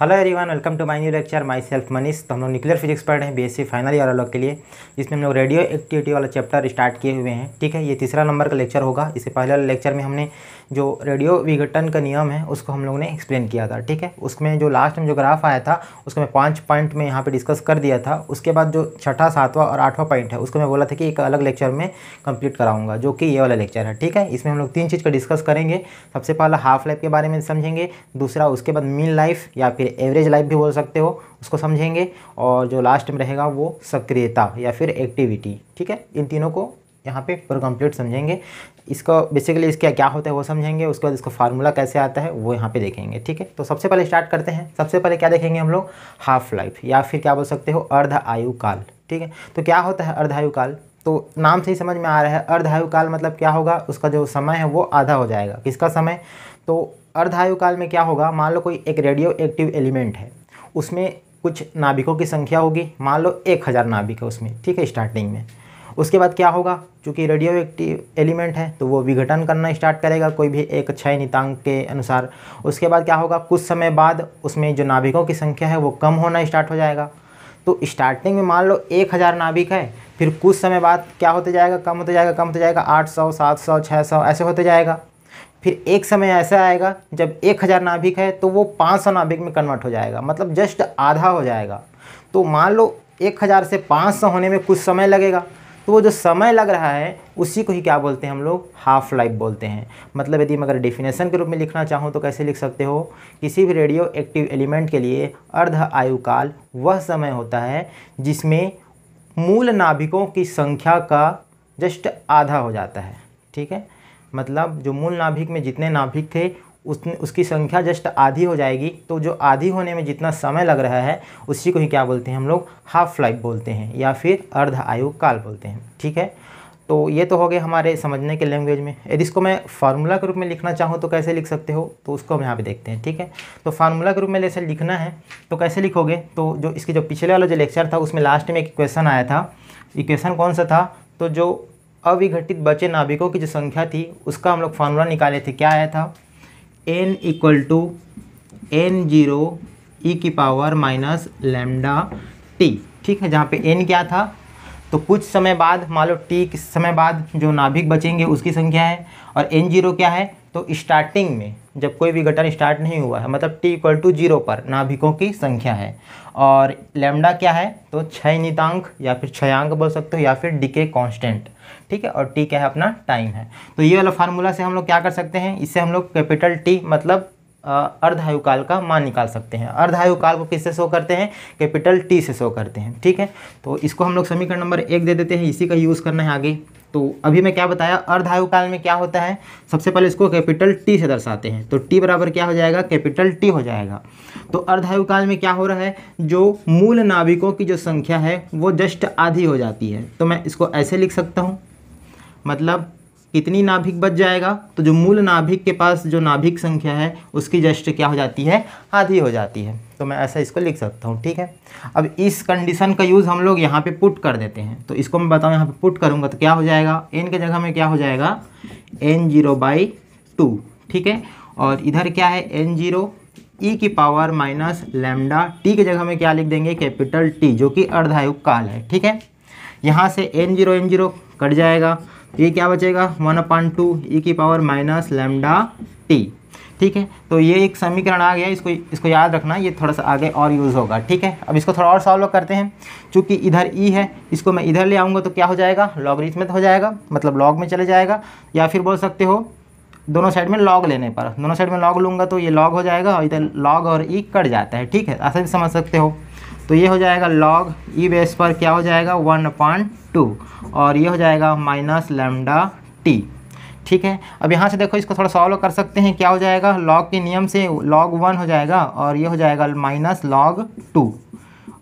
hello everyone welcome to my new lecture myself Manish तो हम लोग न्यूक्लियर फिजिक्स पढ़ रहे हैं बीएससी फाइनल ईयर वालों के लिए जिसमें हम लोग रेडियो एक्टिविटी वाला चैप्टर स्टार्ट किए हुए हैं ठीक है ये तीसरा नंबर का लेक्चर होगा इससे पहले लेक्चर में हमने जो रेडियो विघटन का नियम है उसको हम लोगों ने एक्सप्लेन किया था ठीक है उसमें जो लास्ट में जो ग्राफ आया था उसको मैं पाँच पॉइंट में यहाँ पर डिस्कस कर दिया था उसके बाद जो छठा सातवां और आठवां पॉइंट है उसको मैं बोला था कि एक अलग लेक्चर में कंप्लीट कराऊंगा जो कि ये वाला लेक्चर है ठीक है इसमें हम लोग तीन चीज़ का डिस्कस करेंगे सबसे पहला हाफ लाइफ के बारे में समझेंगे दूसरा उसके बाद मीन लाइफ या फिर फिर एवरेज लाइफ भी बोल सकते हो उसको समझेंगे और जो लास्ट में रहेगा वो सक्रियता या फिर एक्टिविटी ठीक है इन तीनों को यहाँ पे पर कंप्लीट समझेंगे इसका बेसिकली इसका क्या होता है वो समझेंगे उसके बाद इसका फार्मूला कैसे आता है वो यहाँ पे देखेंगे ठीक है तो सबसे पहले स्टार्ट करते हैं सबसे पहले क्या देखेंगे हम लोग हाफ लाइफ या फिर क्या बोल सकते हो अर्ध आयु काल ठीक है तो क्या होता है अर्ध आयु काल तो नाम से ही समझ में आ रहा है अर्ध आयु काल मतलब क्या होगा उसका जो समय है वो आधा हो जाएगा किसका समय तो अर्धायु काल में क्या होगा मान लो कोई एक रेडियो एक्टिव एलिमेंट है उसमें कुछ नाभिकों की संख्या होगी मान लो एक हज़ार नाभिक है उसमें ठीक है स्टार्टिंग में उसके बाद क्या होगा चूँकि रेडियो एक्टिव एलिमेंट है तो वो विघटन करना स्टार्ट करेगा कोई भी एक छः नितांग के अनुसार उसके बाद क्या होगा कुछ समय बाद उसमें जो नाभिकों की संख्या है वो कम होना स्टार्ट हो जाएगा तो स्टार्टिंग में मान लो एक हज़ार नाभिक है फिर कुछ समय बाद क्या होते जाएगा कम होते जाएगा कम होते जाएगा आठ सौ सात सौ छः सौ ऐसे होते जाएगा फिर एक समय ऐसा आएगा जब एक हज़ार नाभिक है तो वो पाँच सौ नाभिक में कन्वर्ट हो जाएगा मतलब जस्ट आधा हो जाएगा तो मान लो एक हज़ार से पाँच सौ होने में कुछ समय लगेगा तो वो जो समय लग रहा है उसी को ही क्या बोलते हैं हम लोग हाफ़ लाइफ बोलते हैं मतलब यदि मैं अगर डिफिनेशन के रूप में लिखना चाहूँ तो कैसे लिख सकते हो किसी भी रेडियो एक्टिव एलिमेंट के लिए अर्ध आयुकाल वह समय होता है जिसमें मूल नाभिकों की संख्या का जस्ट आधा हो जाता है ठीक है मतलब जो मूल नाभिक में जितने नाभिक थे उस उसकी संख्या जस्ट आधी हो जाएगी तो जो आधी होने में जितना समय लग रहा है उसी को ही क्या बोलते हैं हम लोग हाफ लाइफ बोलते हैं या फिर अर्ध आयु काल बोलते हैं ठीक है तो ये तो हो गए हमारे समझने के लैंग्वेज में यदि इसको मैं फार्मूला के रूप में लिखना चाहूँ तो कैसे लिख सकते हो तो उसको हम यहाँ पे देखते हैं ठीक है तो फार्मूला के रूप में जैसे लिखना है तो कैसे लिखोगे तो जो इसके जो पिछले वाला जो लेक्चर था उसमें लास्ट में एक क्वेश्चन आया था इक्वेशन कौन सा था तो जो अविघटित बचे नाभिकों की जो संख्या थी उसका हम लोग फार्मूला निकाले थे क्या आया था N equal to N zero e की पावर माइनस लेमडा टी ठीक है जहाँ पे एन क्या था तो कुछ समय बाद मान लो टी किस समय बाद जो नाभिक बचेंगे उसकी संख्या है और एन जीरो क्या है तो स्टार्टिंग में जब कोई भी घटन स्टार्ट नहीं हुआ है मतलब टी इक्वल टू जीरो पर नाभिकों की संख्या है और लेमडा क्या है तो क्षय नितांक या फिर क्षयांक बोल सकते हो या फिर डिके कांस्टेंट ठीक है और टी क्या है अपना टाइम है तो ये वाला फार्मूला से हम लोग क्या कर सकते हैं इससे हम लोग कैपिटल टी मतलब अर्धायु काल का मान निकाल सकते हैं अर्धायु काल को किससे शो करते हैं कैपिटल टी से शो करते हैं ठीक है तो इसको हम लोग समीकरण नंबर एक दे देते हैं इसी का यूज़ करना है आगे तो अभी मैं क्या बताया अर्धायु काल में क्या होता है सबसे पहले इसको कैपिटल टी से दर्शाते हैं तो टी बराबर क्या हो जाएगा कैपिटल टी हो जाएगा तो अर्धायु काल में क्या हो रहा है जो मूल नाविकों की जो संख्या है वो जस्ट आधी हो जाती है तो मैं इसको ऐसे लिख सकता हूँ मतलब कितनी नाभिक बच जाएगा तो जो मूल नाभिक के पास जो नाभिक संख्या है उसकी जस्ट क्या हो जाती है आधी हो जाती है तो मैं ऐसा इसको लिख सकता हूँ ठीक है अब इस कंडीशन का यूज़ हम लोग यहाँ पे पुट कर देते हैं तो इसको मैं बताऊँ यहाँ पे पुट करूँगा तो क्या हो जाएगा एन के जगह में क्या हो जाएगा एन जीरो बाई टू ठीक है और इधर क्या है एन जीरो ई की पावर माइनस लेमडा टी की जगह में क्या लिख देंगे कैपिटल टी जो कि अर्धायुग काल है ठीक है यहाँ से N zero N zero cut जाएगा ये क्या बचेगा one upon two e e की पावर माइनस लेमडा टी ठीक है तो ये एक समीकरण आ गया इसको इसको याद रखना ये थोड़ा सा आगे और यूज़ होगा ठीक है अब इसको थोड़ा और सॉल्व करते हैं चूँकि इधर ई e है इसको मैं इधर ले आऊँगा तो क्या हो जाएगा लॉग रिच तो हो जाएगा मतलब लॉग में चले जाएगा या फिर बोल सकते हो दोनों साइड में लॉग लेने पर दोनों साइड में लॉग लूँगा तो ये लॉग हो जाएगा और इधर लॉग और ई e कट जाता है ठीक है ऐसा भी समझ सकते हो तो ये हो जाएगा लॉग ई बेस पर क्या हो जाएगा वन अपॉन टू और ये हो जाएगा माइनस लेमडा टी ठीक है अब यहाँ से देखो इसको थोड़ा सॉल्व कर सकते हैं क्या हो जाएगा लॉग के नियम से लॉग वन हो जाएगा और ये हो जाएगा माइनस लॉग टू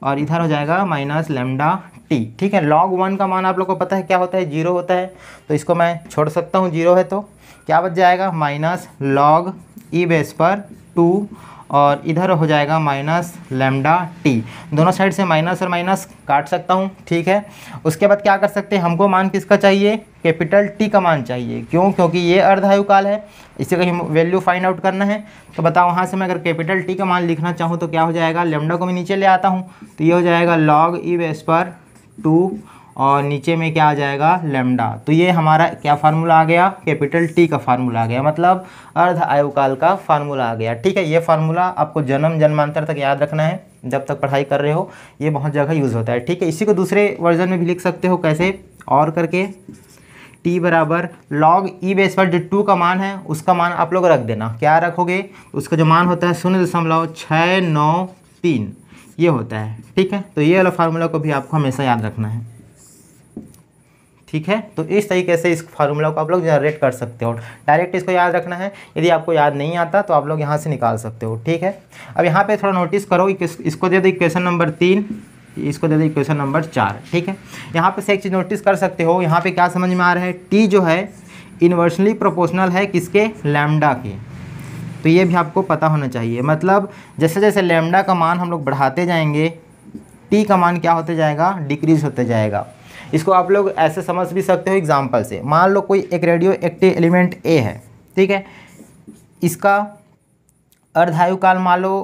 और इधर हो जाएगा माइनस लेमडा टी ठीक है लॉग वन का मान आप लोग को पता है क्या होता है जीरो होता है तो इसको मैं छोड़ सकता हूँ जीरो है तो क्या बच जाएगा माइनस लॉग ई बेस पर टू और इधर हो जाएगा माइनस लेमडा टी दोनों साइड से माइनस और माइनस काट सकता हूँ ठीक है उसके बाद क्या कर सकते हैं हमको मान किसका चाहिए कैपिटल टी का मान चाहिए क्यों क्योंकि ये अर्धायु काल है इसे कहीं वैल्यू फाइंड आउट करना है तो बताओ वहाँ से मैं अगर कैपिटल टी का मान लिखना चाहूँ तो क्या हो जाएगा लेमडा को मैं नीचे ले आता हूँ तो ये हो जाएगा लॉग ई वेस्पर पर टू और नीचे में क्या आ जाएगा लेमडा तो ये हमारा क्या फार्मूला आ गया कैपिटल टी का फार्मूला आ गया मतलब अर्ध आयुकाल का फार्मूला आ गया ठीक है ये फार्मूला आपको जन्म जन्मांतर तक याद रखना है जब तक पढ़ाई कर रहे हो ये बहुत जगह यूज़ होता है ठीक है इसी को दूसरे वर्जन में भी लिख सकते हो कैसे और करके टी बराबर लॉग ई बेस पर जो टू का मान है उसका मान आप लोग रख देना क्या रखोगे उसका जो मान होता है शून्य दशमलव छः नौ तीन ये होता है ठीक है तो ये वाला फार्मूला को भी आपको हमेशा याद रखना है ठीक है तो इस तरीके से इस फार्मूला को आप लोग जनरेट कर सकते हो डायरेक्ट इसको याद रखना है यदि आपको याद नहीं आता तो आप लोग यहाँ से निकाल सकते हो ठीक है अब यहाँ पे थोड़ा नोटिस करो इसको दे दो इक्वेशन नंबर तीन इसको दे दो इक्वेशन नंबर चार ठीक है यहाँ पे से एक चीज़ नोटिस कर सकते हो यहाँ पे क्या समझ में आ रहा है टी जो है इन्वर्सली प्रोपोर्शनल है किसके लैमडा के तो ये भी आपको पता होना चाहिए मतलब जैसे जैसे लैमडा का मान हम लोग बढ़ाते जाएंगे टी का मान क्या होते जाएगा डिक्रीज होते जाएगा इसको आप लोग ऐसे समझ भी सकते हो एग्जाम्पल से मान लो कोई एक रेडियो एक्टिव एलिमेंट ए है ठीक है इसका अर्धायु काल मान लो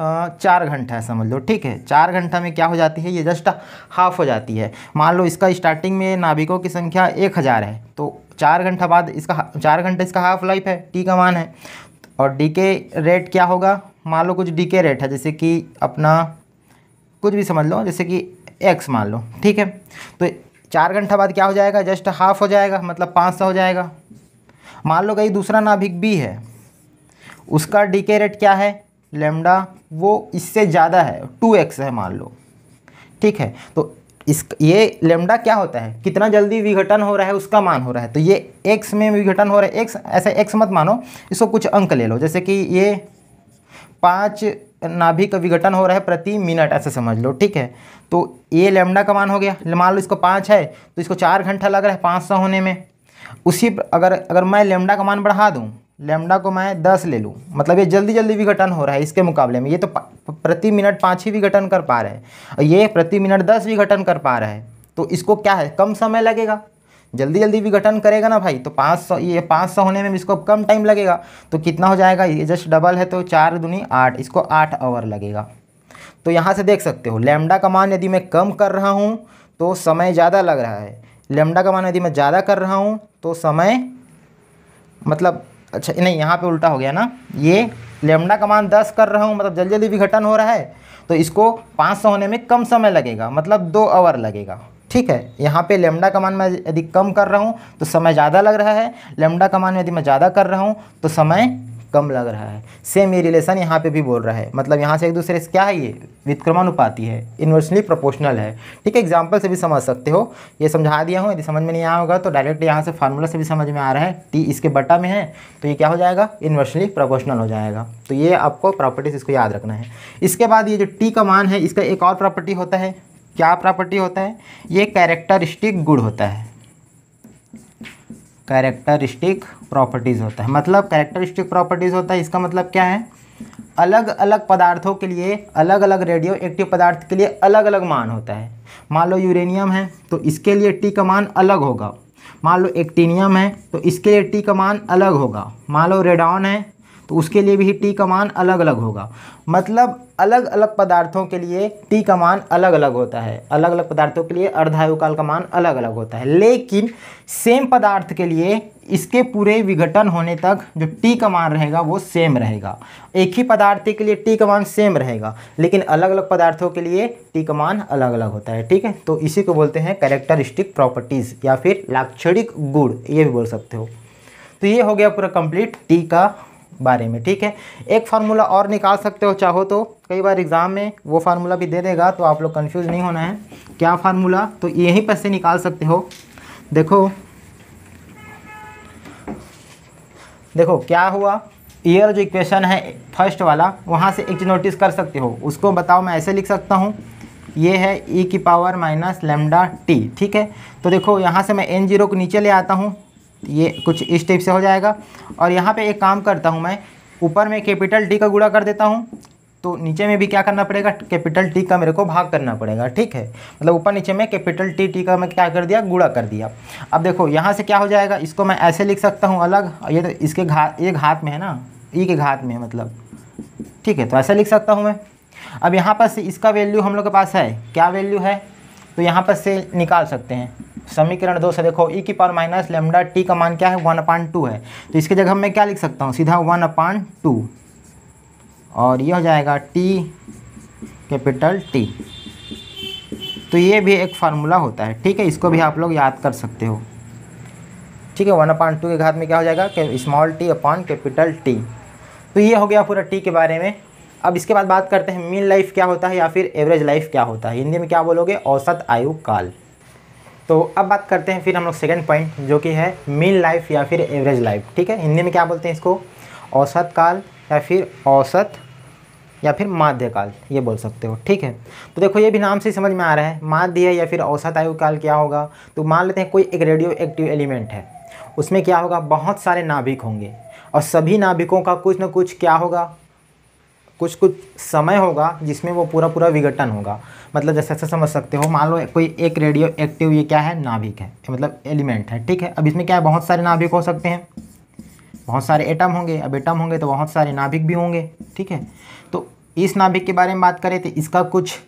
चार घंटा है समझ लो ठीक है चार घंटा में क्या हो जाती है ये जस्ट हाफ हो जाती है मान लो इसका स्टार्टिंग में नाभिकों की संख्या एक हज़ार है तो चार घंटा बाद इसका चार घंटा इसका हाफ लाइफ है टी का मान है और डी के रेट क्या होगा मान लो कुछ डी के रेट है जैसे कि अपना कुछ भी समझ लो जैसे कि एक्स मान लो ठीक है तो चार घंटा बाद क्या हो जाएगा जस्ट हाफ हो जाएगा मतलब पाँच सौ हो जाएगा मान लो कहीं दूसरा नाभिक बी है उसका डीके रेट क्या है लेमडा वो इससे ज़्यादा है टू एक्स है मान लो ठीक है तो इस ये लेमडा क्या होता है कितना जल्दी विघटन हो रहा है उसका मान हो रहा है तो ये एक्स में विघटन हो रहा है एक्स ऐसे एक्स मत मानो इसको कुछ अंक ले लो जैसे कि ये पाँच नाभि का विघटन हो रहा है प्रति मिनट ऐसे समझ लो ठीक है तो ए लेमडा का मान हो गया मान लो इसको पाँच है तो इसको चार घंटा लग रहा है पाँच सौ होने में उसी अगर अगर मैं लेमडा का मान बढ़ा दूँ लेमडा को मैं दस ले लूँ मतलब ये जल्दी जल्दी विघटन हो रहा है इसके मुकाबले में ये तो प्रति मिनट पाँच ही विघटन कर पा रहा है और ये प्रति मिनट दस विघटन कर पा रहा है तो इसको क्या है कम समय लगेगा जल्दी जल्दी विघटन करेगा ना भाई तो पाँच सौ ये पाँच सौ होने में इसको कम टाइम लगेगा तो कितना हो जाएगा ये जस्ट डबल है तो चार दुनी आठ इसको आठ आवर लगेगा तो यहाँ से देख सकते हो लेमडा का मान यदि मैं कम कर रहा हूँ तो समय ज़्यादा लग रहा है लेमडा का मान यदि मैं ज़्यादा कर रहा हूँ तो समय मतलब अच्छा नहीं यहाँ पे उल्टा हो गया ना ये लेमडा का मान दस कर रहा हूँ मतलब जल्दी जल्दी विघटन हो रहा है तो इसको पाँच सौ होने में कम समय लगेगा मतलब दो आवर लगेगा ठीक है यहाँ पे लेमडा का मान मैं यदि कम कर रहा हूँ तो समय ज़्यादा लग रहा है लेमडा का मान यदि मैं ज़्यादा कर रहा हूँ तो समय कम लग रहा है सेम ये रिलेशन यहाँ पे भी बोल रहा है मतलब यहाँ से एक दूसरे से क्या है ये विक्रमानुपाती है इन्वर्सली प्रोपोर्शनल है ठीक है एग्जाम्पल से भी समझ सकते हो ये समझा दिया हूँ यदि समझ में नहीं आया होगा तो डायरेक्ट यहाँ से फार्मूला से भी समझ में आ रहा है टी इसके बटा में है तो ये क्या हो जाएगा इन्वर्सली प्रोपोर्शनल हो जाएगा तो ये आपको प्रॉपर्टीज इसको याद रखना है इसके बाद ये जो टी का मान है इसका एक और प्रॉपर्टी होता है क्या प्रॉपर्टी होता है ये कैरेक्टरिस्टिक गुड होता है कैरेक्टरिस्टिक प्रॉपर्टीज़ होता है मतलब कैरेक्टरिस्टिक प्रॉपर्टीज़ होता है इसका मतलब क्या है अलग अलग पदार्थों के लिए अलग अलग रेडियो एक्टिव पदार्थ के लिए अलग अलग मान होता है मान लो यूरेनियम है तो इसके लिए टी का मान अलग होगा मान लो एक्टिनियम है तो इसके लिए टी का मान अलग होगा मान लो रेडॉन है तो उसके लिए भी टी का मान अलग अलग होगा मतलब अलग अलग पदार्थों के लिए टी का मान अलग अलग होता है अलग अलग पदार्थों के लिए अर्धायुकाल का मान अलग अलग होता है लेकिन सेम पदार्थ के लिए इसके पूरे विघटन होने तक जो टी का मान रहेगा वो सेम रहेगा एक ही पदार्थ के लिए टी का मान सेम रहेगा लेकिन अलग अलग पदार्थों के लिए टी का मान अलग अलग होता है ठीक है तो इसी को बोलते हैं कैरेक्टरिस्टिक प्रॉपर्टीज़ या फिर लाक्षणिक गुण ये भी बोल सकते हो तो ये हो गया पूरा कंप्लीट टी का बारे में ठीक है एक फार्मूला और निकाल सकते हो चाहो तो कई बार एग्ज़ाम में वो फार्मूला भी दे देगा तो आप लोग कन्फ्यूज़ नहीं होना है क्या फार्मूला तो यहीं पर से निकाल सकते हो देखो देखो क्या हुआ ईयर जो इक्वेशन है फर्स्ट वाला वहाँ से एक नोटिस कर सकते हो उसको बताओ मैं ऐसे लिख सकता हूँ ये है ई e की पावर माइनस लेमडा टी ठीक है तो देखो यहाँ से मैं एन जीरो को नीचे ले आता हूँ ये कुछ इस टाइप से हो जाएगा और यहाँ पे एक काम करता हूँ मैं ऊपर में कैपिटल डी का गुड़ा कर देता हूँ तो नीचे में भी क्या करना पड़ेगा कैपिटल टी का मेरे को भाग करना पड़ेगा ठीक है मतलब ऊपर नीचे में कैपिटल टी टी का मैं क्या कर दिया गुड़ा कर दिया अब देखो यहाँ से क्या हो जाएगा इसको मैं ऐसे लिख सकता हूँ अलग ये तो इसके घात एक घात में है ना ई e के घात में है मतलब ठीक है तो ऐसे लिख सकता हूँ मैं अब यहाँ पर से इसका वैल्यू हम लोग के पास है क्या वैल्यू है तो यहाँ पर से निकाल सकते हैं समीकरण दो से देखो ई e की पावर माइनस लेमडा टी का मान क्या है वन अपान टू है तो इसकी जगह मैं क्या लिख सकता हूँ सीधा वन अपान टू और यह हो जाएगा टी कैपिटल टी तो ये भी एक फार्मूला होता है ठीक है इसको भी आप लोग याद कर सकते हो ठीक है वन अपान टू के घात में क्या हो जाएगा small t upon capital T तो ये हो गया पूरा टी के बारे में अब इसके बाद बात करते हैं मीन लाइफ क्या होता है या फिर एवरेज लाइफ क्या होता है हिंदी में क्या बोलोगे औसत आयु काल तो अब बात करते हैं फिर हम लोग सेकेंड पॉइंट जो कि है मिल लाइफ या फिर एवरेज लाइफ ठीक है हिंदी में क्या बोलते हैं इसको औसत काल या फिर औसत या फिर माध्यकाल ये बोल सकते हो ठीक है तो देखो ये भी नाम से समझ में आ रहा है माध्य या फिर औसत आयु काल क्या होगा तो मान लेते हैं कोई एक रेडियो एक्टिव एलिमेंट है उसमें क्या होगा बहुत सारे नाभिक होंगे और सभी नाभिकों का कुछ ना कुछ क्या होगा कुछ कुछ समय होगा जिसमें वो पूरा पूरा विघटन होगा मतलब जैसे ऐसा समझ सकते हो मान लो कोई एक रेडियो एक्टिव ये क्या है नाभिक है मतलब एलिमेंट है ठीक है अब इसमें क्या है बहुत सारे नाभिक हो सकते हैं बहुत सारे एटम होंगे अब एटम होंगे तो बहुत सारे नाभिक भी होंगे ठीक है तो इस नाभिक के बारे में बात करें तो इसका कुछ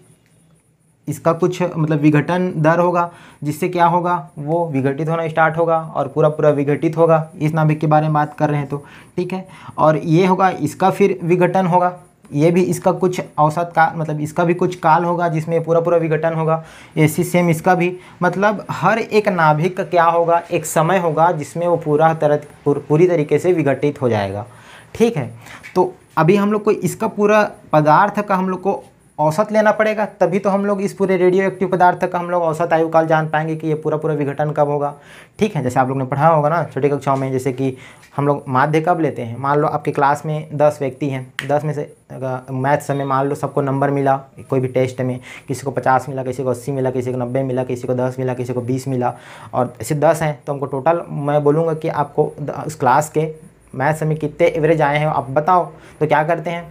इसका कुछ मतलब विघटन दर होगा जिससे क्या होगा वो विघटित होना स्टार्ट होगा और पूरा पूरा विघटित होगा इस नाभिक के बारे में बात कर रहे हैं तो ठीक है और ये होगा इसका फिर विघटन होगा ये भी इसका कुछ औसत का मतलब इसका भी कुछ काल होगा जिसमें पूरा पूरा विघटन होगा ऐसी सेम इसका भी मतलब हर एक नाभिक का क्या होगा एक समय होगा जिसमें वो पूरा तरह पूरी तरीके से विघटित हो जाएगा ठीक है तो अभी हम लोग को इसका पूरा पदार्थ का हम लोग को औसत लेना पड़ेगा तभी तो हम लोग इस पूरे रेडियो एक्टिव पदार्थ का हम लोग औसत आयुकाल जान पाएंगे कि ये पूरा पूरा विघटन कब होगा ठीक है जैसे आप लोग ने पढ़ा होगा ना छोटी कक्षाओं में जैसे कि हम लोग माध्य कब लेते हैं मान लो आपके क्लास में दस व्यक्ति हैं दस में से मैथ्स में मान लो सबको नंबर मिला कोई भी टेस्ट में किसी को पचास मिला किसी को अस्सी मिला किसी को नब्बे मिला किसी को दस मिला किसी को बीस मिला और ऐसे दस हैं तो हमको टोटल मैं बोलूँगा कि आपको उस क्लास के मैथ्स में कितने एवरेज आए हैं आप बताओ तो क्या करते हैं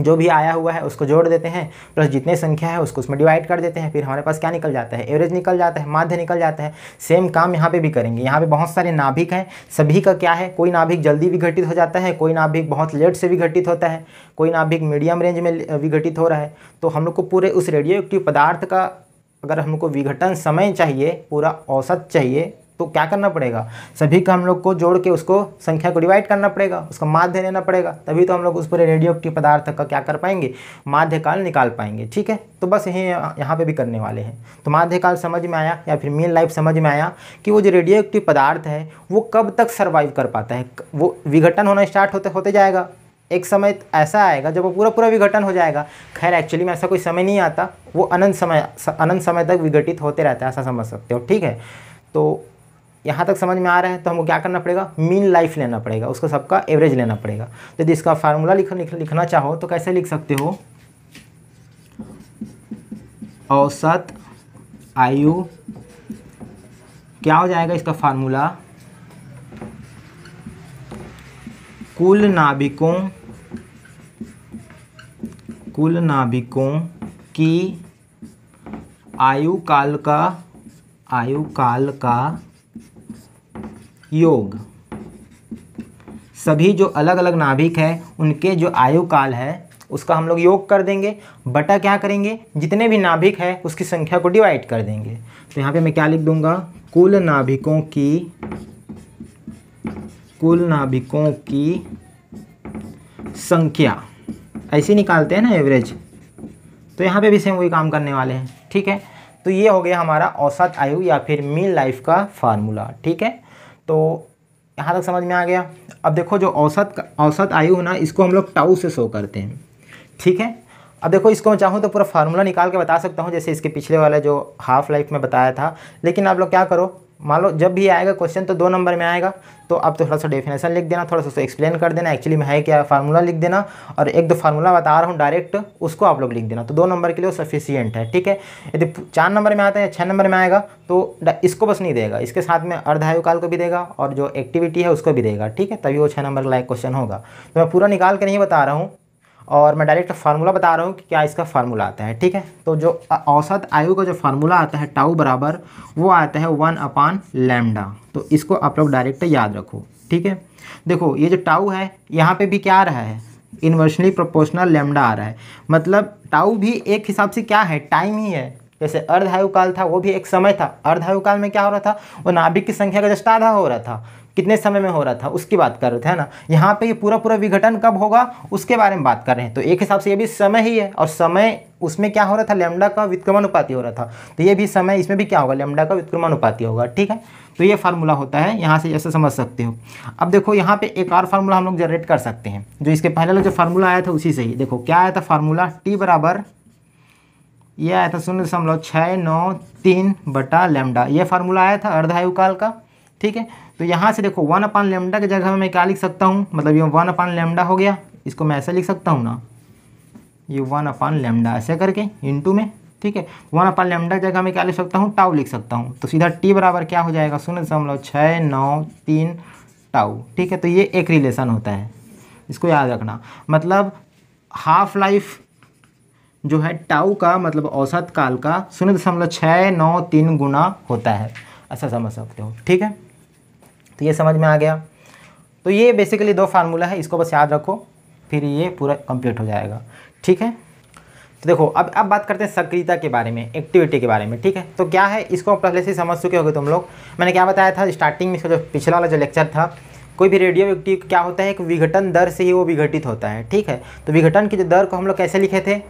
जो भी आया हुआ है उसको जोड़ देते हैं प्लस जितने संख्या है उसको उसमें डिवाइड कर देते हैं फिर हमारे पास क्या निकल जाता है एवरेज निकल जाता है माध्य निकल जाता है सेम काम यहाँ पे भी करेंगे यहाँ पे बहुत सारे नाभिक हैं सभी का क्या है कोई नाभिक जल्दी विघटित हो जाता है कोई नाभिक बहुत लेट से विघटित होता है कोई नाभिक मीडियम रेंज में विघटित हो रहा है तो हम लोग को पूरे उस रेडियो एक्टिव पदार्थ का अगर हमको विघटन समय चाहिए पूरा औसत चाहिए तो क्या करना पड़ेगा सभी का हम लोग को जोड़ के उसको संख्या को डिवाइड करना पड़ेगा उसका माध्य लेना पड़ेगा तभी तो हम लोग उस पूरे रेडियो के पदार्थ का क्या कर पाएंगे माध्यकाल निकाल पाएंगे ठीक है तो बस यही यहाँ पे भी करने वाले हैं तो माध्यकाल समझ में आया या फिर मेन लाइफ समझ में आया कि वो जो रेडियो एक्टिव पदार्थ है वो कब तक सर्वाइव कर पाता है वो विघटन होना स्टार्ट होते होते जाएगा एक समय ऐसा आएगा जब वो पूरा पूरा विघटन हो जाएगा खैर एक्चुअली में ऐसा कोई समय नहीं आता वो अनंत समय अनंत समय तक विघटित होते रहता है ऐसा समझ सकते हो ठीक है तो यहाँ तक समझ में आ रहा है तो हमको क्या करना पड़ेगा मीन लाइफ लेना पड़ेगा उसका सबका एवरेज लेना पड़ेगा तो इसका फार्मूला लिख, लिख, लिखना चाहो तो कैसे लिख सकते हो औसत आयु क्या हो जाएगा इसका फार्मूला कुल नाभिकों कुल नाभिकों की आयु काल का आयु काल का योग सभी जो अलग अलग नाभिक हैं उनके जो आयु काल है उसका हम लोग योग कर देंगे बटा क्या करेंगे जितने भी नाभिक है उसकी संख्या को डिवाइड कर देंगे तो यहाँ पे मैं क्या लिख दूंगा कुल नाभिकों की कुल नाभिकों की संख्या ऐसे निकालते हैं ना एवरेज तो यहाँ पे भी सेम वही काम करने वाले हैं ठीक है तो ये हो गया हमारा औसत आयु या फिर मीन लाइफ का फार्मूला ठीक है तो यहाँ तक समझ में आ गया अब देखो जो औसत औसत आयु है ना इसको हम लोग टाउ से शो करते हैं ठीक है अब देखो इसको मैं चाहूँ तो पूरा फार्मूला निकाल के बता सकता हूँ जैसे इसके पिछले वाले जो हाफ़ लाइफ में बताया था लेकिन आप लोग क्या करो मान लो जब भी आएगा क्वेश्चन तो दो नंबर में आएगा तो आप तो थोड़ा सा डेफिनेशन लिख देना थोड़ा सा उसको एक्सप्लेन कर देना एक्चुअली में है क्या फार्मूला लिख देना और एक दो फार्मूला बता रहा हूँ डायरेक्ट उसको आप लोग लिख देना तो दो नंबर के लिए सफिशियंट है ठीक है यदि चार नंबर में आता है या छः नंबर में आएगा तो इसको बस नहीं देगा इसके साथ में अर्धायुकाल को भी देगा और जो एक्टिविटी है उसको भी देगा ठीक है तभी वो छः नंबर लाइक क्वेश्चन होगा तो मैं पूरा निकाल के नहीं बता रहा हूँ और मैं डायरेक्ट फार्मूला बता रहा हूँ कि क्या इसका फार्मूला आता है ठीक है तो जो औसत आयु का जो फार्मूला आता है टाऊ बराबर वो आता है वन अपान लैमडा तो इसको आप लोग डायरेक्ट याद रखो ठीक है देखो ये जो टाऊ है यहाँ पे भी क्या आ रहा है इन्वर्सली प्रोपोर्शनल लेमडा आ रहा है मतलब टाऊ भी एक हिसाब से क्या है टाइम ही है जैसे अर्धायु काल था वो भी एक समय था अर्धायु काल में क्या हो रहा था वो नाभिक की संख्या का जस्ट आधा हो रहा था कितने समय में हो रहा था उसकी बात कर रहे थे है ना यहाँ पे ये पूरा पूरा विघटन कब होगा उसके बारे में बात कर रहे हैं तो एक हिसाब से ये भी समय ही है और समय उसमें क्या हो रहा था लेमडा का व्युत्क्रमानुपाती हो रहा था तो ये भी समय इसमें भी क्या होगा लेमडा का व्युत्क्रमानुपाती होगा ठीक है तो ये फार्मूला होता है यहाँ से जैसे समझ सकते हो अब देखो यहाँ पे एक और फार्मूला हम लोग जनरेट कर सकते हैं जो इसके पहले जो फार्मूला आया था उसी से ही देखो क्या आया था फार्मूला टी बराबर ये आया था शून्य दशमलव छः नौ तीन बटा लेमडा ये फार्मूला आया था काल का ठीक है तो यहाँ से देखो वन अपान लेमडा की जगह मैं क्या लिख सकता हूँ मतलब ये वन अपान लेमडा हो गया इसको मैं ऐसे लिख सकता हूँ ना ये वन अपान लेमडा ऐसे करके इंटू में ठीक है वन अपान लेमडा की जगह मैं क्या लिख सकता हूँ टाउ लिख सकता हूँ तो सीधा टी बराबर क्या हो जाएगा शून्य दशमलव छः नौ तीन टाउ ठीक है तो ये एक रिलेशन होता है इसको याद रखना मतलब हाफ लाइफ जो है टाउ का मतलब औसत काल का शून्य दशमलव छः नौ तीन गुना होता है ऐसा अच्छा समझ सकते हो ठीक है तो ये समझ में आ गया तो ये बेसिकली दो फार्मूला है इसको बस याद रखो फिर ये पूरा कंप्लीट हो जाएगा ठीक है तो देखो अब अब बात करते हैं सक्रियता के बारे में एक्टिविटी के बारे में ठीक है तो क्या है इसको पहले से समझ चुके होगे तुम लोग मैंने क्या बताया था स्टार्टिंग में इसका जो पिछला वाला जो लेक्चर था कोई भी रेडियो एक्टिव क्या होता है एक विघटन दर से ही वो विघटित होता है ठीक है तो विघटन की जो दर को हम लोग कैसे लिखे थे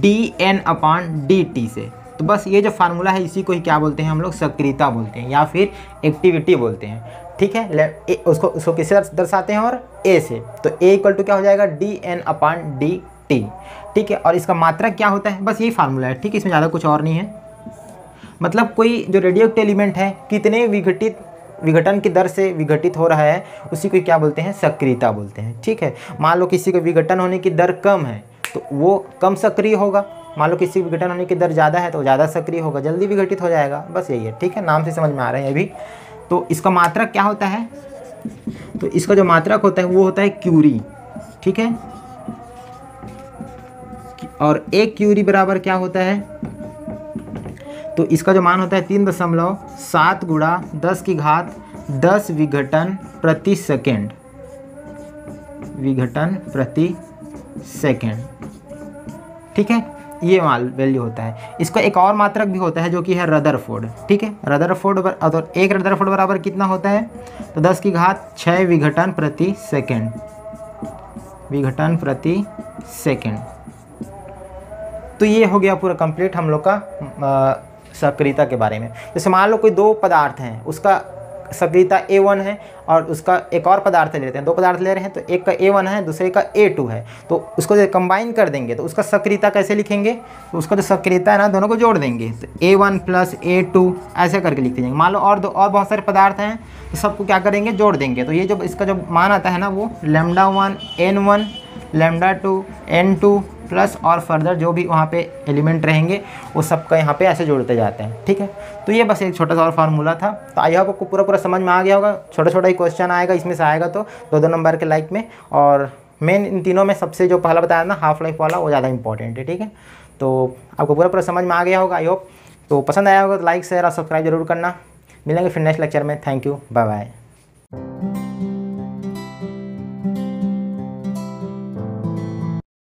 d N upon d t से तो बस ये जो फार्मूला है इसी को ही क्या बोलते हैं हम लोग सक्रियता बोलते हैं या फिर एक्टिविटी बोलते हैं ठीक है ए, उसको उसको किससे दर्शाते हैं और ए से तो ए इक्वल टू क्या हो जाएगा d N upon d t ठीक है और इसका मात्रा क्या होता है बस यही फार्मूला है ठीक है इसमें ज़्यादा कुछ और नहीं है मतलब कोई जो रेडियो एलिमेंट है कितने विघटित विघटन की दर से विघटित हो रहा है उसी को क्या बोलते हैं सक्रियता बोलते हैं ठीक है मान लो किसी को विघटन होने की दर कम है तो वो कम सक्रिय होगा मान लो किसी विघटन होने की दर ज़्यादा है तो ज़्यादा सक्रिय होगा जल्दी विघटित हो जाएगा बस यही है ठीक है नाम से समझ में आ रहे हैं अभी तो इसका मात्रक क्या होता है तो इसका जो मात्रक होता है वो होता है क्यूरी ठीक है और एक क्यूरी बराबर क्या होता है तो इसका जो मान होता है तीन दशमलव सात गुड़ा दस की घात दस विघटन प्रति सेकेंड विघटन प्रति सेकेंड ठीक है ये माल वैल्यू होता है इसका एक और मात्रक भी होता है जो कि है रदर ठीक है फोर्ड और एक रदर बराबर कितना होता है तो दस की घात छः विघटन प्रति सेकेंड विघटन प्रति सेकेंड तो ये हो गया पूरा कंप्लीट हम लोग का सक्रियता के बारे में जैसे मान लो कोई दो पदार्थ हैं उसका सक्रियता ए वन है और उसका एक और पदार्थ लेते हैं दो पदार्थ ले रहे हैं तो एक का ए वन है दूसरे का ए टू है तो उसको जब कंबाइन कर देंगे तो उसका सक्रियता कैसे लिखेंगे तो उसका जो सक्रियता है ना दोनों को जोड़ देंगे तो A one plus A two ऐसे करके लिख देंगे मान लो और दो और बहुत सारे पदार्थ हैं तो सबको क्या करेंगे जोड़ देंगे तो ये जो इसका जो मान आता है ना वो lambda one N one lambda two N two plus और फर्दर जो भी वहाँ पे एलिमेंट रहेंगे वो सबका यहाँ पे ऐसे जोड़ते जाते हैं ठीक है तो ये बस एक छोटा सा और फार्मूला था तो आई होप आपको पूरा पूरा समझ में आ गया होगा छोटा छोटा ही क्वेश्चन आएगा इसमें से आएगा तो दो दो नंबर के लाइक में और मेन इन तीनों में सबसे जो पहला बताया ना हाफ लाइफ वाला वो ज़्यादा इंपॉर्टेंट है ठीक है तो आपको पूरा पूरा समझ में आ गया होगा आई होप तो पसंद आया होगा तो लाइक शेयर और सब्सक्राइब जरूर करना मिलेंगे फिर नेक्स्ट लेक्चर में थैंक यू बाय बाय